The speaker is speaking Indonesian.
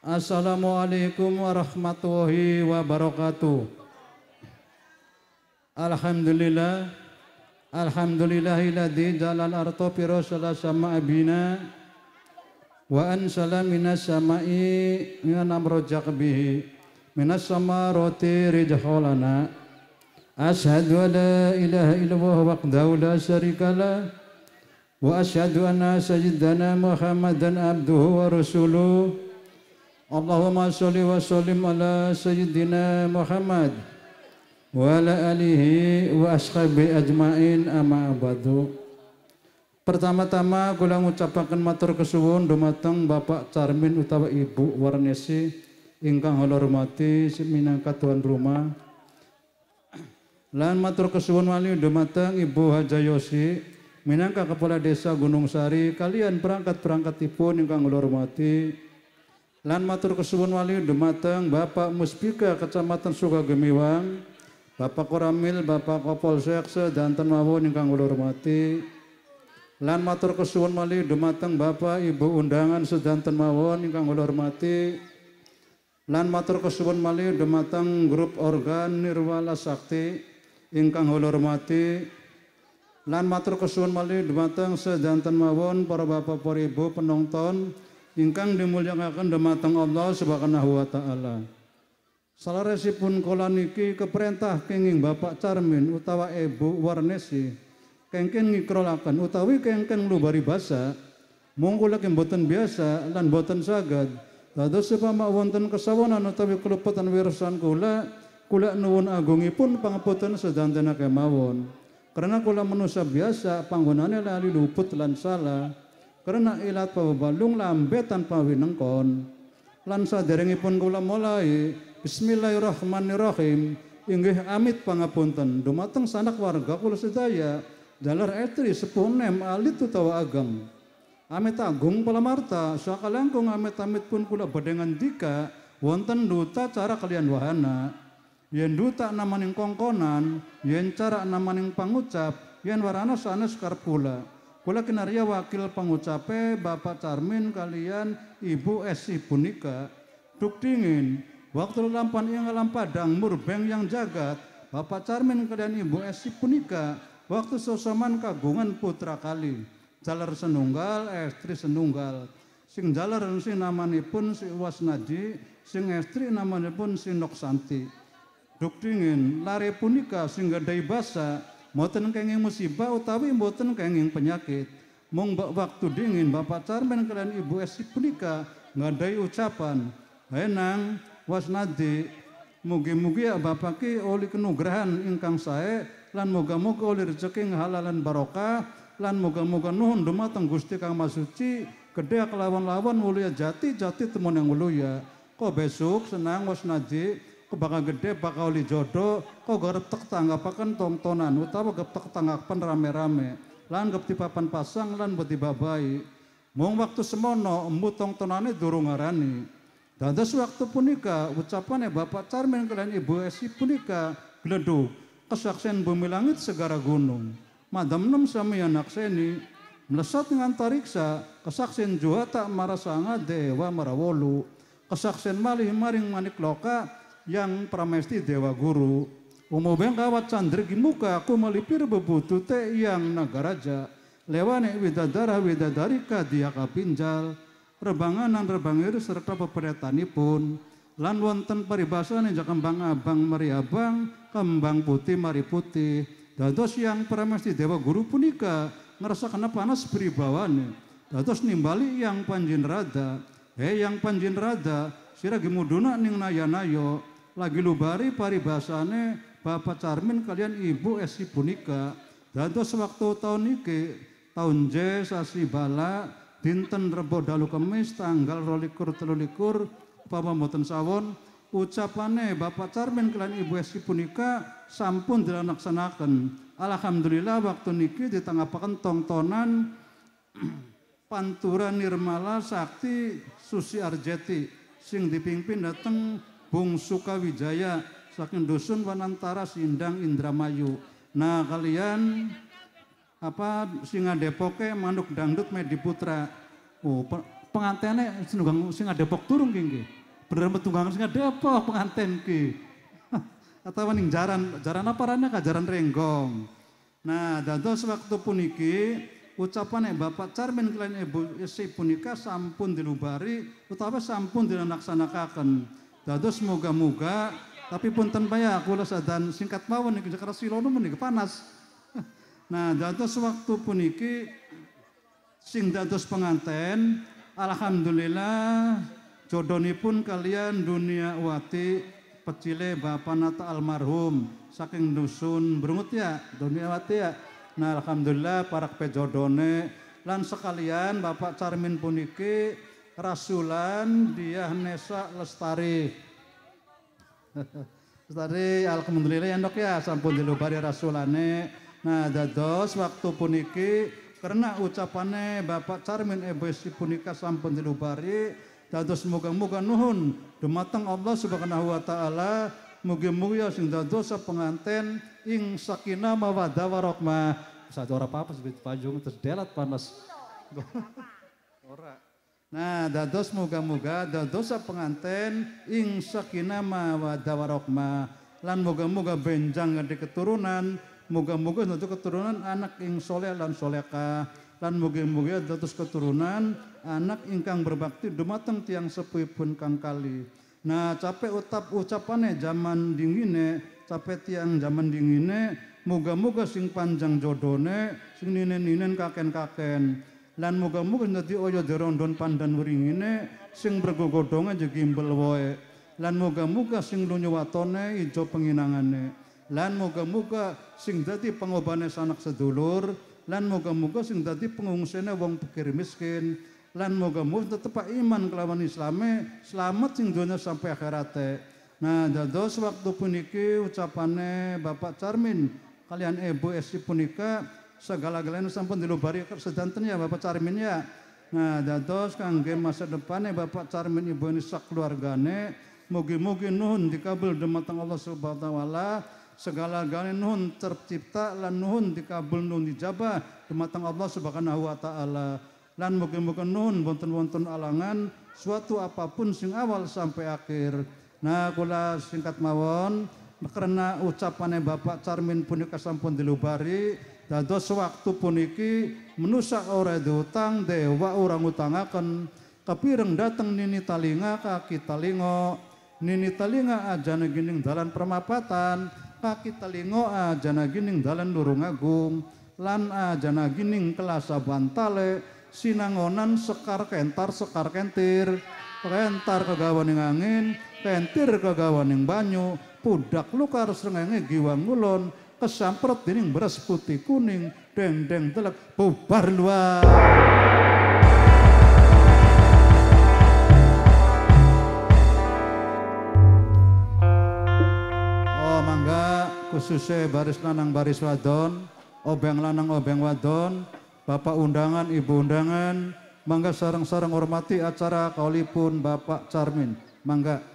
Assalamualaikum warahmatullahi wabarakatuh. Alhamdulillah. Alhamdulillahilladzi jalal arto pirosala sama abina wa ansala minas samai minam rojak bihi minas sama roti rijholana ashadu la ilaha illallah waqdahu la wa ashadu anna sajidana muhammadan abduhu wa rasuluh Allahumma salli wa sallim ala sayyidina Muhammad wa ala alihi wa ashabi ajmain amma abadu. Pertama-tama kula ngucapaken matur kesuwun dumateng Bapak Charmin utawa Ibu Warnesi ingkang kula hormati minangka tuan rumah. Lan matur kesuwun wali dumateng Ibu Hajayosi minangka Kepala Desa Gunung Sari kalian perangkat-perangkatipun ingkang kula hormati. Lan matur kesuwun wali dumateng Bapak Muspika Kecamatan Sukagemiwang, Bapak Koramil, Bapak Kapolsek sedanten mawon ingkang kula hormati. Lan matur kesuwun wali dumateng Bapak Ibu undangan sedanten mawon ingkang kula hormati. Lan matur kesuwun wali dumateng grup organ Nirwala Sakti ingkang kula hormati. Lan matur kesuwun wali dumateng sedanten mawon para Bapak para Ibu penonton ingkang dimulyakaken dematang Allah Subhanahu wa taala. Salaresipun kula niki keperintah kenging Bapak Carmin utawa Ibu Warnesi kengken ngikrolakan utawi kengken lubari basa mung lagi boten biasa lan boten sagad dados sepama wonten kesawanan utawi kelupatan wirsan kula kula nuwun agungipun pangapunten sedantena kemawon. Karena kula manusia biasa panggonane lali luput lan salah karena ilat pabalung lambe tanpa winengkon lan saderengipun kula mulai bismillahirrahmanirrahim inggih amit pangapunten dumateng sanak warga kula sedaya dalar etri sepuh nem alit utawa agam amit agung palamarta sakalangkung amit-amit pun kula bedengan dika wonten duta cara kalian wahana yen duta namaning kongkonan yen cara namaning pangucap yen warana sanes karpula Kula kinarya wakil pengucape Bapak Carmin kalian Ibu Esi Punika, Duk dingin Waktu lampan yang alam padang murbeng yang jagat Bapak Carmin kalian Ibu Esi Punika, Waktu sosoman kagungan putra kali Jalar senunggal estri senunggal Sing jalar sing namanipun si Wasnaji Sing estri pun si Noksanti Duk dingin lare punika sing gadai basa Mboten kenging musibah utawi mboten kenging penyakit. Mung bak waktu dingin Bapak Carmen kalian Ibu Esi punika ngadai ucapan henang wasnadi mugi-mugi ya Bapak ki oleh kenugrahan ingkang sae lan moga-moga oleh rezeki halalan barokah lan moga-moga nuhun dumateng Gusti Kang Masuci gede kelawan-lawan mulia jati jati temen yang mulia kok besok senang wasnadi kebangga gede bakal oli jodoh kok garap tek tanggapakan tongtonan utawa garap tek tanggapan rame-rame lan garap tipapan pasang lan betiba baik, mau waktu semono embu tongtonane durung ngarani dan waktu punika ucapannya Bapak Carmen kalian Ibu Esi punika geleduk kesaksian bumi langit segara gunung madam nem sami anak seni melesat dengan tariksa kesaksian juga tak marah marasanga dewa marawolu kesaksian malih maring manik loka yang pramesti dewa guru umobeng kawat candriki muka aku melipir bebutu te yang nagaraja lewane widadara widadari kadia kapinjal rebanganan rebangir serta pun lan wonten paribasa ninja kembang abang mari abang kembang putih mari putih dados yang pramesti dewa guru punika ngerasa kena panas beribawane dados nimbali yang panjin rada eh yang panjin rada siragi muduna ning naya nayo lagi lubari paribasane Bapak Carmin kalian Ibu Esi Bunika dan terus waktu tahun ini tahun J sasi bala dinten rebo dalu kemis tanggal rolikur telulikur Mboten sawon ucapane Bapak Carmin kalian Ibu Esi Bunika sampun dilaksanakan Alhamdulillah waktu niki di tengah tongtonan pantura nirmala sakti Susi Arjeti sing dipimpin dateng Bung Sukawijaya saking dusun Wanantara Sindang Indramayu. Nah kalian apa singa depoke manuk dangdut Medi Putra. Oh pengantennya senugang singa depok turun gengge. Bener tunggang singa depok penganten ki. Atau ning jaran, jaran apa rannya kak Jaran renggong. Nah, jadul sewaktu puniki ucapan Bapak Carmen kalian ibu si punika sampun dilubari utawa sampun dilaksanakan. Dados moga-moga tapi pun tanpa ya, aku kula dan singkat mawon silo Jakarta ini panas. Nah, dados waktu puniki sing dados penganten alhamdulillah pun kalian dunia wati pecile bapak nata almarhum saking dusun berungut ya dunia wati ya nah alhamdulillah para pejodone lan sekalian bapak Carmin puniki rasulan Diah Nesa Lestari. Lestari alhamdulillah ya dok ya sampun dilubari rasulane. Nah dados waktu puniki karena ucapannya Bapak Carmin Ebesi punika sampun dilubari dados muga moga nuhun dumateng Allah Subhanahu wa taala mugi-mugi ya sing dados penganten ing sakinah mawadah warahmah. Satu orang apa-apa sebut pajung terdelat panas. Iya, orang Nah, dados moga-moga, dados apa penganten ing sakinama wa dawarokma lan moga-moga benjang ganti keturunan, moga-moga dados keturunan anak ing soleh lan soleka lan moga-moga dados keturunan anak ingkang berbakti dumateng tiang pun kang kali. Nah, capek utap ucapane zaman dingine, capek tiang zaman dingine, moga-moga sing panjang jodone, sing ninen-ninen kaken-kaken. Lan muga-muga nanti ojo don pandan ini, sing aja jegimbel wae. Lan muga-muga sing lunyu watone ijo penginangane. Lan muga-muga sing dadi pengobane sanak sedulur. Lan muga-muga sing dadi pengungsene wong pikir miskin. Lan muga-muga tetep iman kelawan islame selamat sing donya sampai akhirate. Nah, dados waktu puniki ucapane Bapak Charmin. kalian Ibu Esi punika segala-galanya sampun dilubari ya Bapak Carmin ya. Nah, dados kangge masa depannya Bapak Carmin Ibu ini keluargane mugi-mugi nuhun dikabul dematang Allah Subhanahu wa taala segala-galanya nuhun tercipta lan nuhun dikabul nuhun dijabah dematang Allah Subhanahu wa taala lan mugi-mugi nuhun wonten-wonten alangan suatu apapun sing awal sampai akhir. Nah, kula singkat mawon karena ucapannya Bapak Carmin punika sampun dilubari Dados waktu puniki menusak ora diutang dewa orang utangaken kepireng dateng nini talinga kaki talingo nini talinga aja gining dalan permapatan kaki talingo aja gining dalan durung agung lan ajana gining kelasa bantale sinangonan sekar kentar sekar kentir kentar yang angin kentir yang banyu pudak lukar serengenge giwang ngulon Kesamprot, dening beras putih kuning deng-deng telak bubar luar oh mangga khususnya baris lanang baris wadon obeng lanang obeng wadon bapak undangan ibu undangan mangga sarang-sarang hormati acara kaulipun bapak Charmin mangga